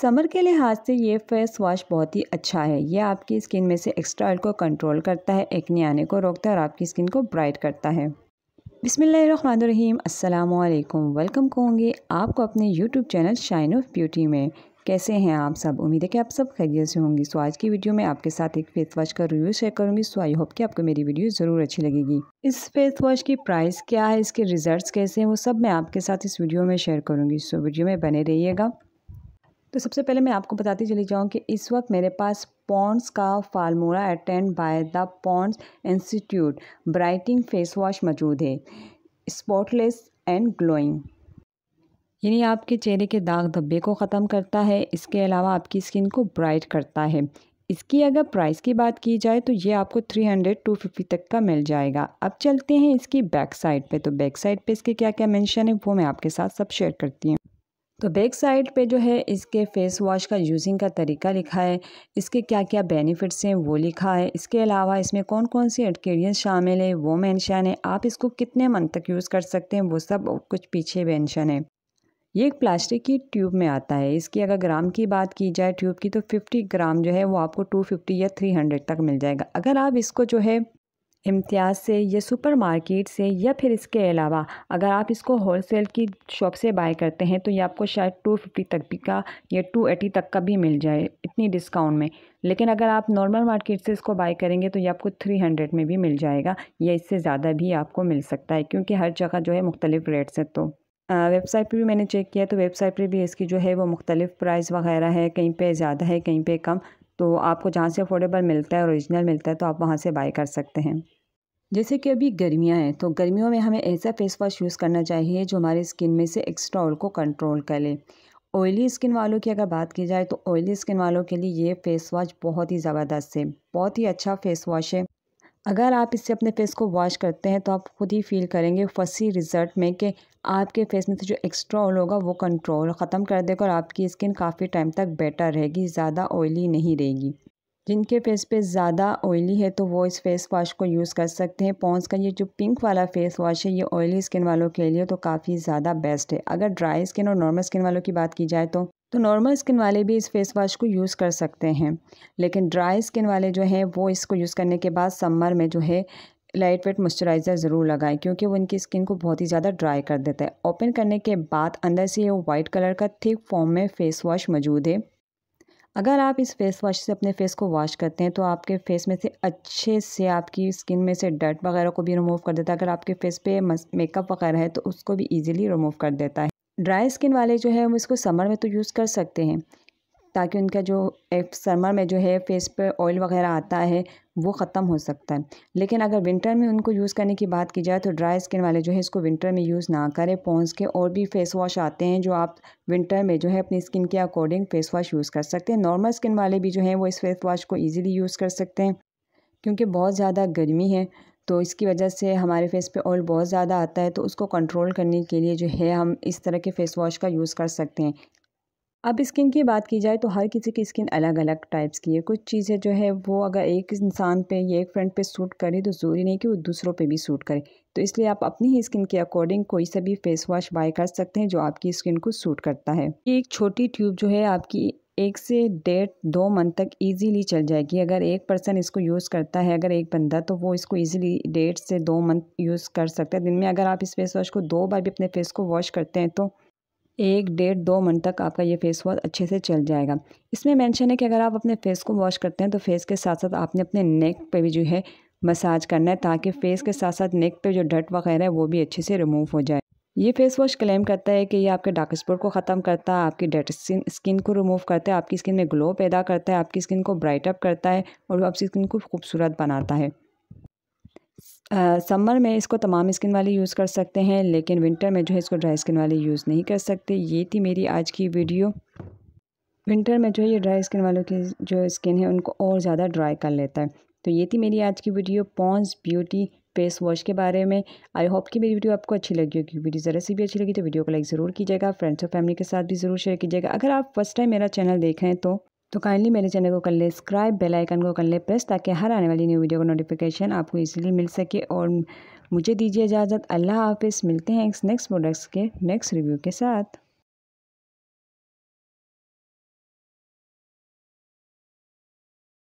summer के लिहाज से ये फेस वॉश बहुत ही अच्छा है यह आपकी स्किन में से एक्स्ट्रा ऑयल को कंट्रोल करता है एक्ने आने को रोकता है और आपकी स्किन को ब्राइट करता है बिसमीम अल्लाम वेलकम कहूँगी आपको अपने YouTube channel Shine of Beauty में कैसे हैं आप सब उम्मीद है कि आप सब खैरियत से होंगी सो आज की वीडियो में आपके साथ एक फेस वॉश का रिव्यू शेयर करूंगी सो आई होप कि आपको मेरी वीडियो ज़रूर अच्छी लगेगी इस फेस वॉश की प्राइस क्या है इसके रिजल्ट्स कैसे हैं वो सब मैं आपके साथ इस वीडियो में शेयर करूंगी सो वीडियो में बने रहिएगा तो सबसे पहले मैं आपको बताती चली जाऊँ कि इस वक्त मेरे पास पॉन्ड्स का formula attend by the Pond's institute brightening face wash मौजूद है स्पॉटलेस एंड ग्लोइंग यानी आपके चेहरे के दाग धब्बे को ख़त्म करता है इसके अलावा आपकी स्किन को ब्राइट करता है इसकी अगर प्राइस की बात की जाए तो ये आपको 300 250 तक का मिल जाएगा अब चलते हैं इसकी बैक साइड पे तो बैक साइड पे इसके क्या क्या मेंशन है वो मैं आपके साथ सब शेयर करती हूँ तो बैक साइड पे जो है इसके फेस वॉश का यूजिंग का तरीका लिखा है इसके क्या क्या बेनिफिट्स हैं वो लिखा है इसके अलावा इसमें कौन कौन सी एडकेरियंस शामिल है वो मेंशन है आप इसको कितने मंथ तक यूज़ कर सकते हैं वो सब कुछ पीछे मेंशन है ये एक प्लास्टिक की ट्यूब में आता है इसकी अगर ग्राम की बात की जाए ट्यूब की तो 50 ग्राम जो है वो आपको 250 या 300 तक मिल जाएगा अगर आप इसको जो है इम्तियाज़ से या सुपरमार्केट से या फिर इसके अलावा अगर आप इसको होलसेल की शॉप से बाय करते हैं तो ये आपको शायद टू फिफ्टी तक भी का या टू एटी तक का भी मिल जाए इतनी डिस्काउंट में लेकिन अगर आप नॉर्मल मार्केट से इसको बाय करेंगे तो ये आपको थ्री हंड्रेड में भी मिल जाएगा या इससे ज़्यादा भी आपको मिल सकता है क्योंकि हर जगह जो है मुख्तलिफ रेट्स हैं तो वेबसाइट पर भी मैंने चेक किया तो वेबसाइट पर भी इसकी जो है वो मुख्तलिफ प्राइस वगैरह है कहीं पर ज़्यादा है कहीं पर कम तो आपको जहाँ से अफोर्डेबल मिलता है ओरिजिनल मिलता है तो आप वहाँ से बाई कर सकते हैं जैसे कि अभी गर्मियाँ हैं तो गर्मियों में हमें ऐसा फेस वॉश यूज़ करना चाहिए जो हमारे स्किन में से एक्स्ट्रा ऑयल को कंट्रोल कर ले ऑयली स्किन वालों की अगर बात की जाए तो ऑयली स्किन वालों के लिए ये फेस वॉश बहुत ही ज़बरदस्त है बहुत ही अच्छा फेस वॉश है अगर आप इससे अपने फेस को वॉश करते हैं तो आप खुद ही फील करेंगे फसी रिज़ल्ट में कि आपके फेस में से जो एक्स्ट्रा ऑयल होगा वो कंट्रोल ख़त्म कर देगा और आपकी स्किन काफ़ी टाइम तक बेटर रहेगी ज़्यादा ऑयली नहीं रहेगी जिनके फेस पे ज़्यादा ऑयली है तो वो इस फेस वॉश को यूज़ कर सकते हैं पॉन्स का ये जो पिंक वाला फेस वॉश है ये ऑयली स्किन वालों के लिए तो काफ़ी ज़्यादा बेस्ट है अगर ड्राई स्किन और नॉर्मल स्किन वालों की बात की जाए तो तो नॉर्मल स्किन वाले भी इस फेस वाश को यूज़ कर सकते हैं लेकिन ड्राई स्किन वाले जो हैं वो इसको यूज़ करने के बाद समर में जो है लाइट वेट मॉइस्चराइज़र ज़रूर लगाएं क्योंकि वो इनकी स्किन को बहुत ही ज़्यादा ड्राई कर देता है ओपन करने के बाद अंदर से ये वाइट कलर का थिक फॉर्म में फेस वॉश मौजूद है अगर आप इस फेस वॉश से अपने फेस को वॉश करते हैं तो आपके फेस में से अच्छे से आपकी स्किन में से डर्ट वगैरह को भी रिमूव कर देता है अगर आपके फेस पे मेकअप वगैरह है तो उसको भी इजीली रिमूव कर देता है ड्राई स्किन वाले जो है हम इसको समर में तो यूज़ कर सकते हैं ताकि उनका जो समर में जो है फेस पे ऑयल वगैरह आता है वो ख़त्म हो सकता है लेकिन अगर विंटर में उनको यूज़ करने की बात की जाए तो ड्राई स्किन वाले जो है इसको विंटर में यूज़ ना करें पॉन्स के और भी फेस वॉश आते हैं जो आप विंटर में जो है अपनी स्किन के अकॉर्डिंग फेस वॉश यूज़ कर सकते हैं नॉर्मल स्किन वाले भी जो हैं वो इस फेस वॉश को ईजिली यूज़ कर सकते हैं क्योंकि बहुत ज़्यादा गर्मी है तो इसकी वजह से हमारे फेस पे ऑयल बहुत ज़्यादा आता है तो उसको कंट्रोल करने के लिए जो है हम इस तरह के फेस वॉश का यूज़ कर सकते हैं अब स्किन की बात की जाए तो हर किसी की स्किन अलग अलग टाइप्स की है कुछ चीज़ें जो है वो अगर एक इंसान पे या एक फ्रेंड पे सूट करे तो ज़रूरी नहीं कि वो दूसरों पे भी सूट करे तो इसलिए आप अपनी ही स्किन के अकॉर्डिंग कोई सा भी फेस वॉश बाय कर सकते हैं जो आपकी स्किन को सूट करता है एक छोटी ट्यूब जो है आपकी एक से डेढ़ दो मंथ तक ईजीली चल जाएगी अगर एक पर्सन इसको यूज़ करता है अगर एक बंदा तो वो इसको ईजिली डेढ़ से दो मंथ यूज़ कर सकता है दिन में अगर आप इस फेस वॉश को दो बार भी अपने फेस को वॉश करते हैं तो एक डेढ़ दो मंथ तक आपका ये फेस वॉश अच्छे से चल जाएगा इसमें मैंशन है कि अगर आप अपने फेस को वॉश करते हैं तो फेस के साथ साथ आपने अपने नेक पर भी जो है मसाज करना है ताकि फेस के साथ साथ नेक पर जो डट वगैरह है वो भी अच्छे से रिमूव हो जाए ये फेस वॉश क्लेम करता है कि ये आपके डार्क स्पॉट को ख़त्म करता है आपकी डेड स्किन को रिमूव करता है आपकी स्किन में ग्लो पैदा करता है आपकी स्किन को ब्राइट अप करता है और आपकी स्किन को खूबसूरत बनाता है समर में इसको तमाम स्किन वाले यूज़ कर सकते हैं लेकिन विंटर में जो है इसको ड्राई स्किन वाले यूज़ नहीं कर सकते ये थी मेरी आज की वीडियो विंटर में जो है ये ड्राई स्किन वालों की जो स्किन है उनको और ज़्यादा ड्राई कर लेता है तो ये थी मेरी आज की video Pond's beauty face wash के बारे में आई होप कि मेरी वीडियो आपको अच्छी लगी होगी वीडियो ज़रा सी भी अच्छी लगी तो वीडियो को लाइक ज़रूर कीजिएगा फ्रेंड्स और फैमिली के साथ भी ज़रूर शेयर कीजिएगा अगर आप फर्स्ट टाइम मेरा चैनल देख रहे हैं तो तो काइंडली मेरे चैनल को कर ले सब्सक्राइब बेल आइकन को कर ले प्रेस ताकि हर आने वाली न्यू वीडियो का नोटिफिकेशन आपको इजीली मिल सके और मुझे दीजिए इजाज़त अल्लाह हाफिज़ मिलते हैं नेक्स्ट प्रोडक्ट्स के नेक्स्ट रिव्यू के साथ